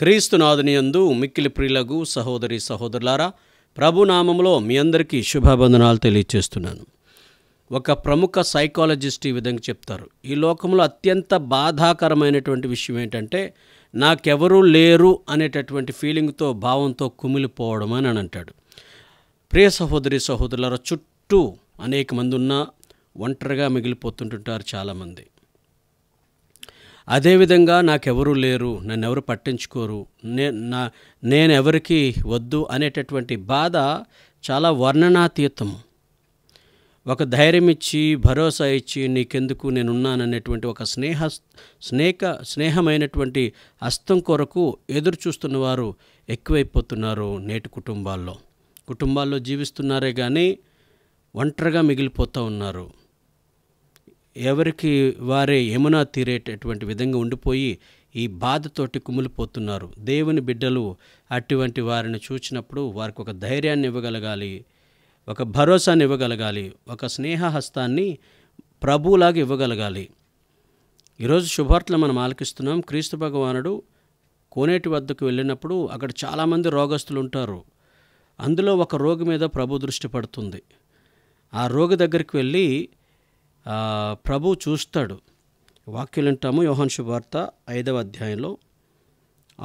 క్రీస్తునాథునియందు మిక్కిలి ప్రిలగు సహోదరి సహోదరులారా ప్రభునామంలో మీ అందరికీ శుభాబంధనాలు తెలియచేస్తున్నాను ఒక ప్రముఖ సైకాలజిస్ట్ ఈ విధంగా చెప్తారు ఈ లోకంలో అత్యంత బాధాకరమైనటువంటి విషయం ఏంటంటే నాకెవరూ లేరు అనేటటువంటి ఫీలింగ్తో భావంతో కుమిలిపోవడం అని అని అంటాడు ప్రియ సహోదరి సహోదరుల చుట్టూ అనేక మంది ఉన్నా ఒంటరిగా మిగిలిపోతుంటుంటారు చాలామంది అదేవిధంగా నాకెవరూ లేరు నన్నెవరు పట్టించుకోరు నే నా నేనెవరికి వద్దు అనేటటువంటి బాధ చాలా వర్ణనాతీతం ఒక ధైర్యం ఇచ్చి భరోసా ఇచ్చి నీకెందుకు నేనున్నాననేటువంటి ఒక స్నేహ స్నేహ స్నేహమైనటువంటి హస్తం కొరకు ఎదురు చూస్తున్నవారు వారు ఎక్కువైపోతున్నారు నేటి కుటుంబాల్లో కుటుంబాల్లో జీవిస్తున్నారే కానీ ఒంటరిగా మిగిలిపోతూ ఉన్నారు ఎవరికి వారే యమునా తీరేటటువంటి విధంగా ఉండిపోయి ఈ బాధతోటి కుమిలిపోతున్నారు దేవుని బిడ్డలు అటువంటి వారిని చూచినప్పుడు వారికి ఒక ధైర్యాన్ని ఇవ్వగలగాలి ఒక భరోసాని ఇవ్వగలగాలి ఒక స్నేహహస్తాన్ని ప్రభువులాగా ఇవ్వగలగాలి ఈరోజు శుభార్తలు మనం ఆలకిస్తున్నాం క్రీస్తు భగవానుడు కోనేటి వద్దకు వెళ్ళినప్పుడు అక్కడ చాలామంది రోగస్తులు ఉంటారు అందులో ఒక రోగి మీద ప్రభు దృష్టి పడుతుంది ఆ రోగి దగ్గరికి వెళ్ళి ప్రభు చూస్తాడు వాక్యులు వింటాము యోహన్ వార్త ఐదవ అధ్యాయంలో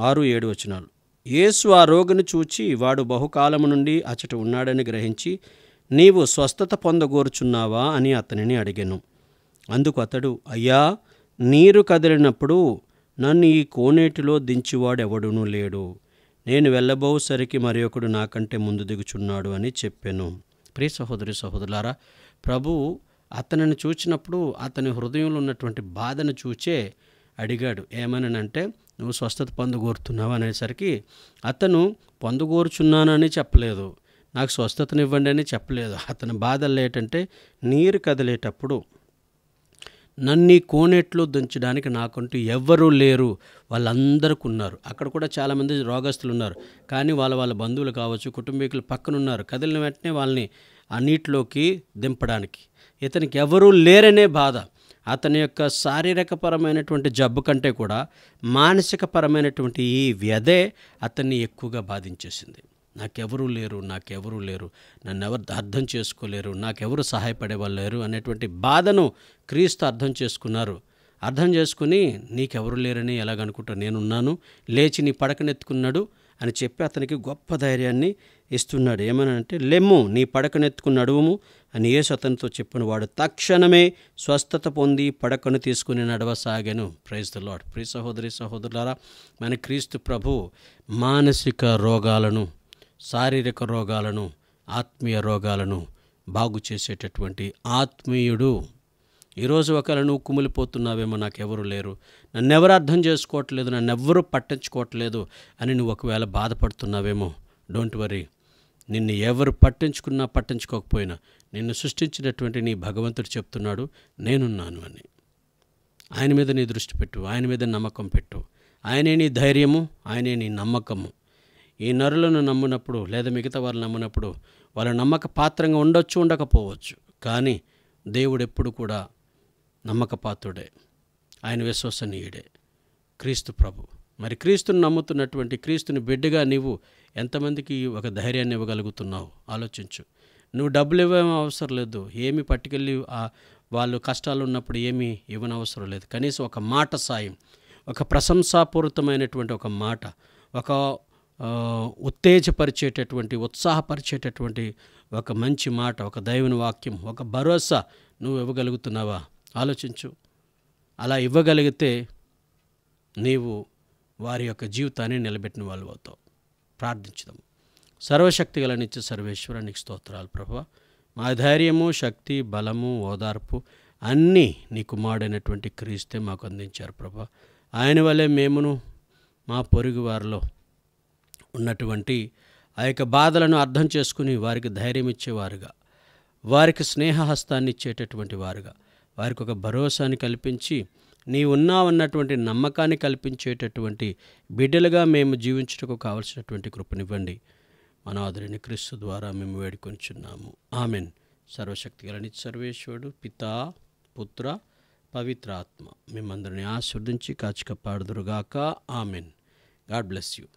ఆరు ఏడు వచనాలు యేసు ఆ రోగిని చూచి వాడు బహుకాలము నుండి అచట ఉన్నాడని గ్రహించి నీవు స్వస్థత పొందగోరుచున్నావా అని అతనిని అడిగాను అందుకు అతడు అయ్యా నీరు కదిలినప్పుడు నన్ను ఈ కోనేటిలో దించివాడెవడునూ లేడు నేను వెళ్ళబోసరికి మరొకడు నాకంటే ముందు దిగుచున్నాడు అని చెప్పాను ప్రియ సహోదరి సహోదరులారా ప్రభు అతనిని చూచినప్పుడు అతని హృదయంలో ఉన్నటువంటి బాధను చూచే అడిగాడు ఏమనంటే నువ్వు స్వస్థత పొందగోరుతున్నావు అనేసరికి అతను పొందగోరుచున్నానని చెప్పలేదు నాకు స్వస్థతనివ్వండి అని చెప్పలేదు అతని బాధలు ఏంటంటే నీరు కదిలేటప్పుడు నన్ను కోనేట్లో దంచడానికి నాకంటూ ఎవ్వరూ లేరు వాళ్ళందరికీ ఉన్నారు అక్కడ కూడా చాలామంది రోగస్తులు ఉన్నారు కానీ వాళ్ళ వాళ్ళ బంధువులు కావచ్చు కుటుంబీకులు పక్కన ఉన్నారు కదిలిన వెంటనే వాళ్ళని ఆ నీటిలోకి దింపడానికి ఇతనికి ఎవరూ లేరనే బాధ అతని యొక్క శారీరకపరమైనటువంటి జబ్బు కంటే కూడా మానసికపరమైనటువంటి ఈ వ్యధే అతన్ని ఎక్కువగా బాధించేసింది నాకెవరూ లేరు నాకెవరూ లేరు నన్ను ఎవరు అర్థం చేసుకోలేరు నాకెవరు సహాయపడేవాళ్ళు లేరు అనేటువంటి బాధను క్రీస్తు అర్థం చేసుకున్నారు అర్థం చేసుకుని నీకెవరు లేరని ఎలాగనుకుంటా నేనున్నాను లేచి నీ పడకనెత్తుకున్నాడు అని చెప్పి అతనికి గొప్ప ధైర్యాన్ని ఇస్తున్నాడు ఏమనంటే లెమ్ము నీ పడకనెత్తుకుని నడువుము అని ఏ అతనితో చెప్పిన వాడు తక్షణమే స్వస్థత పొంది పడకను తీసుకుని నడవసాగాను ప్రైజ్ ద లాడ్ ప్రియ సహోదరి సహోదరులారా మన క్రీస్తు ప్రభు మానసిక రోగాలను శారీరక రోగాలను ఆత్మీయ రోగాలను బాగు చేసేటటువంటి ఆత్మీయుడు ఈరోజు ఒకవేళ నువ్వు కుమిలిపోతున్నావేమో నాకెవరు లేరు నన్నెవరు అర్థం చేసుకోవట్లేదు నన్నెవ్వరూ పట్టించుకోవట్లేదు అని నువ్వు ఒకవేళ బాధపడుతున్నావేమో డోంట్ వరీ నిన్ను ఎవరు పట్టించుకున్నా పట్టించుకోకపోయినా నిన్ను సృష్టించినటువంటి నీ భగవంతుడు చెప్తున్నాడు నేనున్నాను అని ఆయన మీద నీ దృష్టి పెట్టు ఆయన మీద నమ్మకం పెట్టు ఆయనే నీ ధైర్యము ఆయనే నీ నమ్మకము ఈ నరులను నమ్మునప్పుడు లేదా మిగతా వాళ్ళు నమ్మినప్పుడు వాళ్ళ నమ్మక పాత్రంగా ఉండొచ్చు ఉండకపోవచ్చు కానీ దేవుడు ఎప్పుడు కూడా నమ్మకపాత్రుడే ఆయన విశ్వసనీయుడే క్రీస్తు ప్రభు మరి క్రీస్తుని నమ్ముతున్నటువంటి క్రీస్తుని బిడ్డగా నీవు ఎంతమందికి ఒక ధైర్యాన్ని ఇవ్వగలుగుతున్నావు ఆలోచించు నువ్వు డబ్బులు ఇవ్వేమో అవసరం లేదు ఏమి పట్టుకెళ్ళి వాళ్ళు కష్టాలు ఉన్నప్పుడు ఏమీ ఇవ్వనవసరం లేదు కనీసం ఒక మాట సాయం ఒక ప్రశంసాపూరితమైనటువంటి ఒక మాట ఒక ఉత్తేజపరిచేటటువంటి ఉత్సాహపరిచేటటువంటి ఒక మంచి మాట ఒక దైవని వాక్యం ఒక భరోసా నువ్వు ఇవ్వగలుగుతున్నావా ఆలోచించు అలా ఇవ్వగలిగితే నీవు వారి యొక్క జీవితాన్ని నిలబెట్టిన వాళ్ళు అవుతావు ప్రార్థించుదాం సర్వశక్తి గల నిత్య సర్వేశ్వర నీకు స్తోత్రాలు ప్రభు మా ధైర్యము శక్తి బలము ఓదార్పు అన్నీ నీ కుమారుడైనటువంటి క్రీస్తే మాకు అందించారు ప్రభా ఆయన వల్లే మేమును మా పొరుగు వారిలో ఉన్నటువంటి ఆ యొక్క బాధలను అర్థం చేసుకుని వారికి ధైర్యం ఇచ్చేవారుగా వారికి స్నేహహస్తాన్ని ఇచ్చేటటువంటి వారుగా వారికి ఒక భరోసాని కల్పించి నీ ఉన్నటువంటి నమ్మకాన్ని కల్పించేటటువంటి బిడ్డలుగా మేము జీవించటకు కావలసినటువంటి కృపనివ్వండి మన ఆదరిని క్రీస్తు ద్వారా మేము వేడుకొంచున్నాము ఆమెన్ సర్వశక్తి గలని సర్వేశ్వరుడు పితా పుత్ర పవిత్రాత్మ మిమ్మందరిని ఆశీర్దించి కాచిక పాడుదురుగాక ఆమెన్ గాడ్ బ్లెస్ యూ